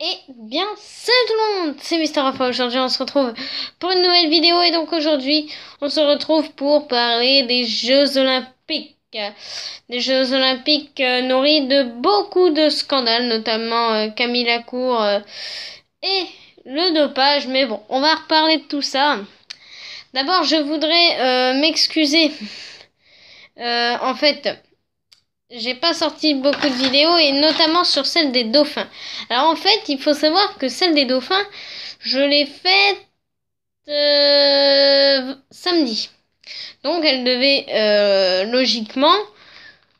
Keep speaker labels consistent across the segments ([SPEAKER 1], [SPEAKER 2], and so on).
[SPEAKER 1] Et bien salut tout le monde, c'est Mister Rafa. Aujourd'hui, on se retrouve pour une nouvelle vidéo et donc aujourd'hui, on se retrouve pour parler des Jeux Olympiques. Des Jeux Olympiques euh, nourris de beaucoup de scandales, notamment euh, Camille Lacour euh, et le dopage. Mais bon, on va reparler de tout ça. D'abord, je voudrais m'excuser. en fait, j'ai pas sorti beaucoup de vidéos et notamment sur celle des dauphins. Alors en fait, il faut savoir que celle des dauphins, je l'ai faite euh, samedi. Donc elle devait euh, logiquement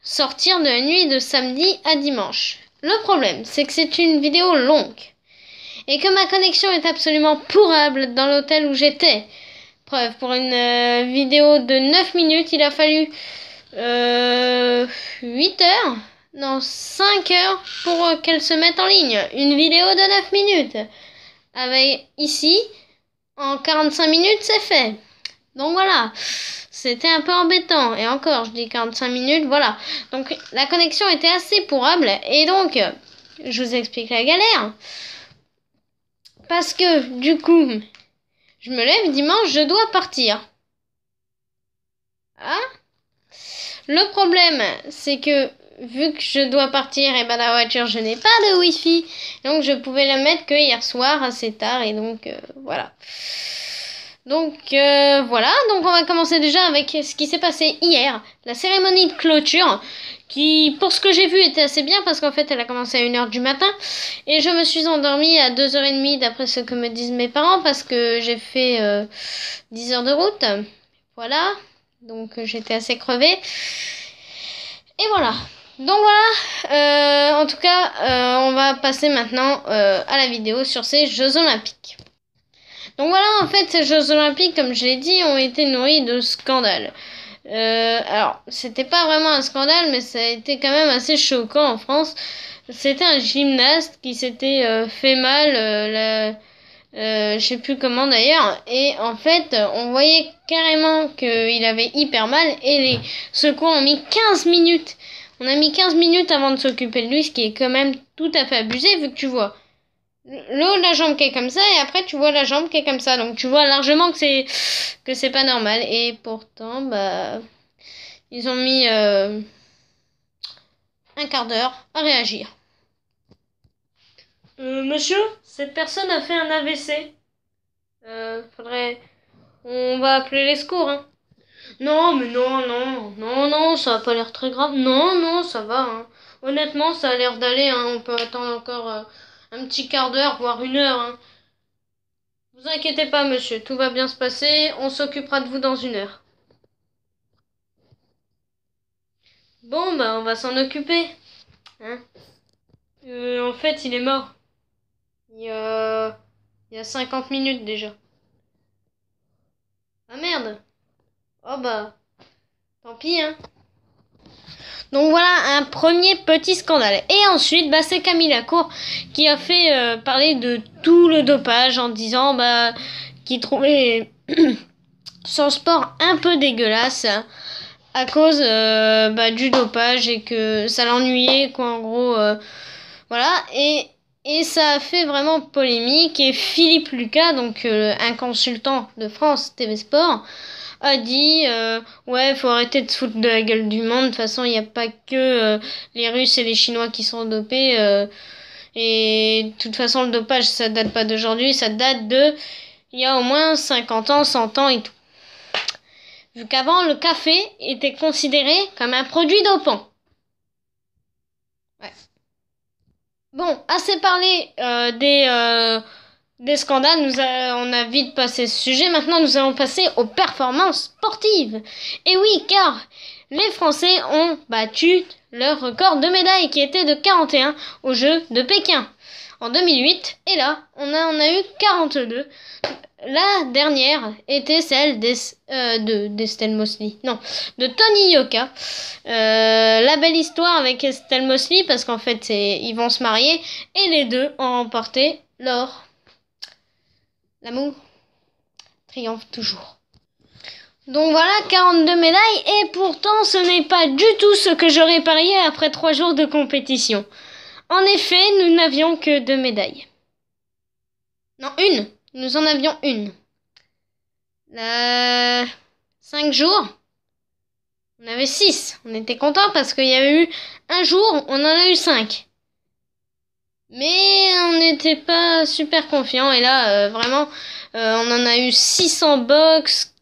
[SPEAKER 1] sortir de la nuit de samedi à dimanche. Le problème, c'est que c'est une vidéo longue et que ma connexion est absolument pourrable dans l'hôtel où j'étais. Preuve, pour une euh, vidéo de 9 minutes, il a fallu euh, 8 heures, non 5 heures pour euh, qu'elle se mette en ligne. Une vidéo de 9 minutes. Avec ici, en 45 minutes, c'est fait. Donc voilà, c'était un peu embêtant. Et encore, je dis 45 minutes, voilà. Donc la connexion était assez pourable Et donc, je vous explique la galère. Parce que du coup, je me lève dimanche, je dois partir. Ah? Le problème, c'est que vu que je dois partir et eh ben la voiture je n'ai pas de wifi donc je pouvais la mettre que hier soir assez tard et donc euh, voilà donc euh, voilà donc on va commencer déjà avec ce qui s'est passé hier la cérémonie de clôture qui pour ce que j'ai vu était assez bien parce qu'en fait elle a commencé à 1h du matin et je me suis endormie à 2h30 d'après ce que me disent mes parents parce que j'ai fait 10 euh, heures de route voilà donc euh, j'étais assez crevée. Et voilà. Donc voilà, euh, en tout cas, euh, on va passer maintenant à la vidéo sur ces Jeux Olympiques. Donc voilà, en fait, ces Jeux Olympiques, comme je l'ai dit, ont été nourris de scandales. alors, c'était pas vraiment un scandale, mais ça a été quand même assez choquant en France. C'était un gymnaste qui s'était fait mal euh, je sais plus comment d'ailleurs. Et en fait, on voyait carrément qu'il avait hyper mal et les secours ont mis 15 minutes. On a mis 15 minutes avant de s'occuper de lui, ce qui est quand même tout à fait abusé vu que tu vois l'eau la jambe qui est comme ça et après tu vois la jambe qui est comme ça donc tu vois largement que c'est que c'est pas normal et pourtant bah ils ont mis euh, un quart d'heure à réagir euh, monsieur, cette personne a fait un AVC. Euh, faudrait... On va appeler les secours, hein. Non, mais non, non, non, non, ça a pas l'air très grave. Non, non, ça va, hein. Honnêtement, ça a l'air d'aller, hein. On peut attendre encore euh, un petit quart d'heure, voire une heure, hein. Vous inquiétez pas, monsieur, tout va bien se passer. On s'occupera de vous dans une heure. Bon, bah, on va s'en occuper. Hein euh, en fait, il est mort. Il y a, 50 minutes déjà. Ah merde Oh bah, tant pis hein. Donc voilà un premier petit scandale. Et ensuite, bah, c'est Camille Lacour qui a fait euh, parler de tout le dopage en disant bah, qu'il trouvait son sport un peu dégueulasse à cause euh, bah, du dopage et que ça l'ennuyait, quoi, en gros. Euh, voilà. Et et ça a fait vraiment polémique. Et Philippe Lucas, donc euh, un consultant de France TV Sport, a dit Ouais, euh, ouais faut arrêter de se foutre de la gueule du monde de toute façon il n'y a pas que euh, les Russes et les Chinois qui sont dopés et de toute façon le dopage ça date pas d'aujourd'hui ça date de il y a au moins 50 ans 100 ans et tout vu qu'avant le café était considéré comme un produit dopant ouais Bon, assez parlé euh, des, euh, des scandales, nous on a vite passé ce sujet. Maintenant, nous allons passer aux performances sportives. Et oui, car les Français ont battu leur record de médailles qui était de 41 aux Jeux de Pékin en 2008 et là on a, a eu 42. La dernière était celle euh, de d'Estelle Mosley, non, de Tony Yoka. Euh, la belle histoire avec Estelle Mosley parce qu'en fait ils vont se marier et les deux ont remporté l'or. L'amour triomphe toujours. Donc voilà, 42 médailles, et pourtant ce n'est pas du tout ce que j'aurais parié après 3 jours de compétition. En effet, nous n'avions que 2 médailles. Non, une. Nous en avions une. 5 euh, jours. On avait 6. On était content parce qu'il y avait eu un jour, on en a eu 5. Mais on n'était pas super confiant. Et là, euh, vraiment, euh, on en a eu 600 en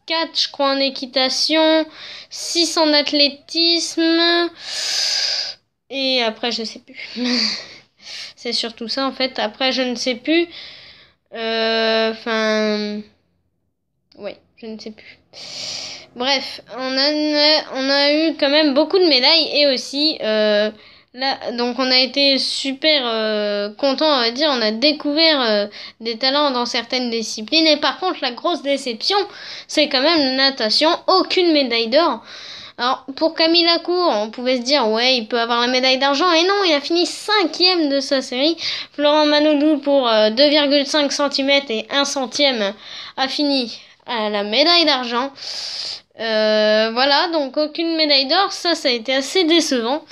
[SPEAKER 1] 4, je crois, en équitation, 6 en athlétisme, et après, je sais plus. c'est surtout ça, en fait. Après, je ne sais plus. Euh, enfin. ouais, je ne sais plus. Bref, on a, on a eu quand même beaucoup de médailles et aussi. Euh, donc on a été super euh, content, on va dire, on a découvert euh, des talents dans certaines disciplines. Et par contre, la grosse déception, c'est quand même la natation, aucune médaille d'or. Alors pour Camille Lacour, on pouvait se dire ouais, il peut avoir la médaille d'argent. Et non, il a fini cinquième de sa série. Florent Manoudou pour 2,5 euh, cm et 1 centième a fini à la médaille d'argent. voilà, donc aucune médaille d'or, ça, ça a été assez décevant.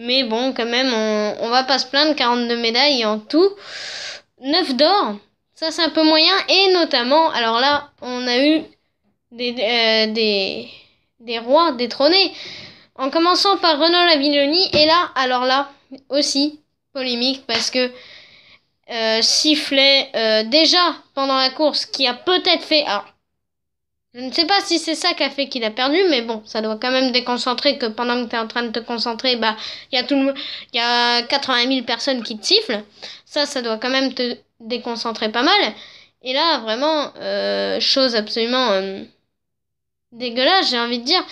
[SPEAKER 1] Mais bon, quand même, on, on va pas se plaindre, 42 médailles en tout. 9 d'or, ça c'est un peu moyen. Et notamment, alors là, on a eu des, euh, des, des rois détrônés. En commençant par Renaud Lavilloni. Et là, alors là, aussi, polémique, parce que euh, sifflait euh, déjà pendant la course, qui a peut-être fait... Je ne sais pas si c'est ça qui a fait qu'il a perdu, mais bon, ça doit quand même déconcentrer que pendant que tu es en train de te concentrer, bah, il y a tout le... y a 80 000 personnes qui te sifflent. Ça, ça doit quand même te déconcentrer pas mal. Et là, vraiment, euh, chose absolument euh, dégueulasse, j'ai envie de dire.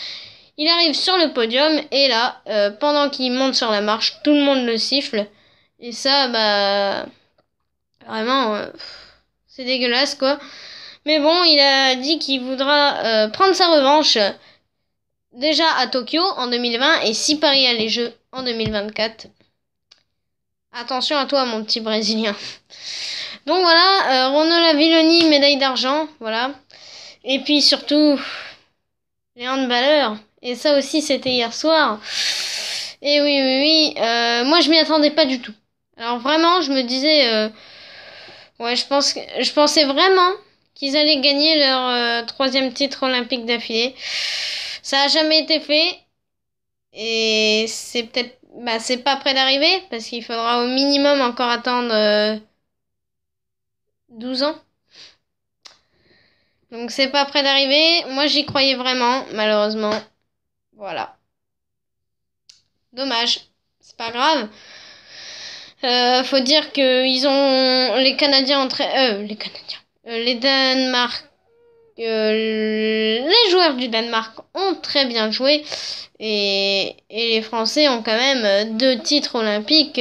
[SPEAKER 1] Il arrive sur le podium et là, euh, pendant qu'il monte sur la marche, tout le monde le siffle. Et ça, bah, vraiment, c'est dégueulasse quoi. Mais bon, il a dit qu'il voudra euh, prendre sa revanche déjà à Tokyo en 2020 et si Paris a les Jeux en 2024. Attention à toi, mon petit Brésilien. Donc voilà, euh, médaille d'argent, voilà. Et puis surtout, les handballeurs. Et ça aussi, c'était hier soir. Et oui, oui, oui. Euh, moi, je m'y attendais pas du tout. Alors vraiment, je me disais, euh, ouais, je pense, je pensais vraiment qu'ils allaient gagner leur euh, troisième titre olympique d'affilée. Ça a jamais été fait. Et c'est peut-être, bah, c'est pas près d'arriver parce qu'il faudra au minimum encore attendre 12 euh, ans. Donc c'est pas près d'arriver. Moi j'y croyais vraiment, malheureusement. Voilà. Dommage. C'est pas grave. Euh, faut dire que ils ont les Canadiens entre eux, les Canadiens. Euh, les Danemark, euh, les joueurs du Danemark ont très bien joué et, et les Français ont quand même euh, deux titres olympiques.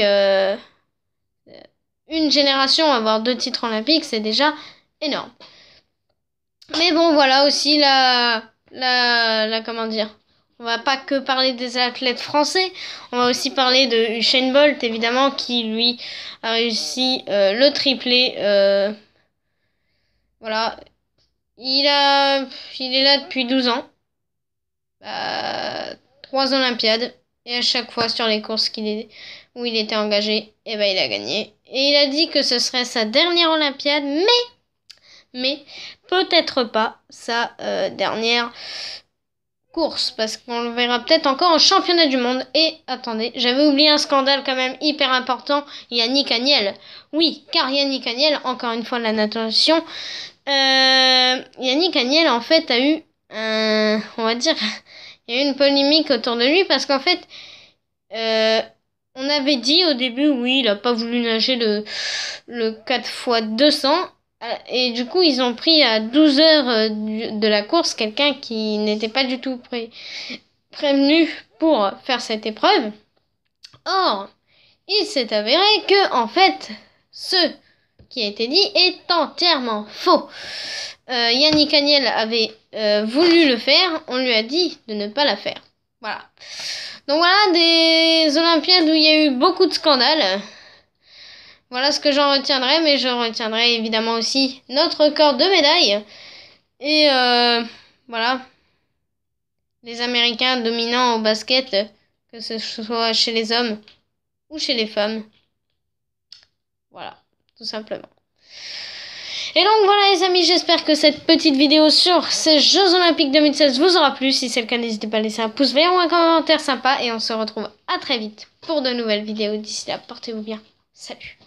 [SPEAKER 1] une génération avoir deux titres olympiques, c'est déjà énorme. Mais bon, voilà aussi la, la, la, comment dire. On va pas que parler des athlètes français, on va aussi parler de Usain Bolt évidemment qui lui a réussi le triplé voilà. Il, a, il est là depuis 12 ans. 3 bah, Olympiades. Et à chaque fois sur les courses qu'il est, où il était engagé, et eh ben, il a gagné. Et il a dit que ce serait sa dernière Olympiade, mais, mais peut-être pas sa euh, dernière course parce qu'on le verra peut-être encore au championnat du monde. Et attendez, j'avais oublié un scandale quand même hyper important, Yannick Agnel. Oui, car Yannick Agnel, encore une fois la natation, euh, Yannick Agnel en fait a eu on va dire, il y a eu une polémique autour de lui parce qu'en fait, euh, on avait dit au début, oui, il a pas voulu nager le, le 4 x 200 ah, et du coup, ils ont pris à 12 heures euh, de la course quelqu'un qui n'était pas du tout prévenu pour faire cette épreuve. Or, il s'est avéré que, en fait, ce qui a été dit est entièrement faux. Euh, Yannick Agnel avait euh, voulu le faire, on lui a dit de ne pas la faire. Voilà. Donc voilà, des Olympiades où il y a eu beaucoup de scandales. Voilà ce que j'en retiendrai, mais je retiendrai évidemment aussi notre record de médailles. Et euh, voilà. Les Américains dominants au basket, que ce soit chez les hommes ou chez les femmes. Voilà, tout simplement. Et donc voilà les amis, j'espère que cette petite vidéo sur ces Jeux Olympiques 2016 vous aura plu. Si c'est le cas, n'hésitez pas à laisser un pouce vert ou un commentaire sympa. Et on se retrouve à très vite pour de nouvelles vidéos. D'ici là, portez-vous bien. Salut